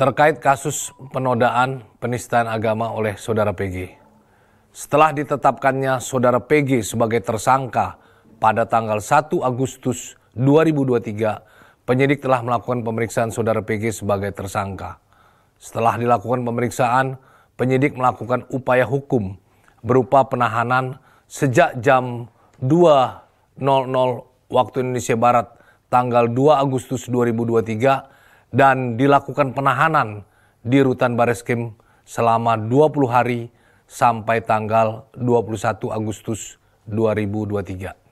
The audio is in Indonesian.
terkait kasus penodaan penistaan agama oleh saudara PG, Setelah ditetapkannya saudara PG sebagai tersangka pada tanggal 1 Agustus 2023, penyidik telah melakukan pemeriksaan saudara PG sebagai tersangka. Setelah dilakukan pemeriksaan, penyidik melakukan upaya hukum berupa penahanan sejak jam 2.00 waktu Indonesia Barat tanggal 2 Agustus 2023 dan dilakukan penahanan di rutan Bareskrim selama 20 hari sampai tanggal 21 Agustus 2023.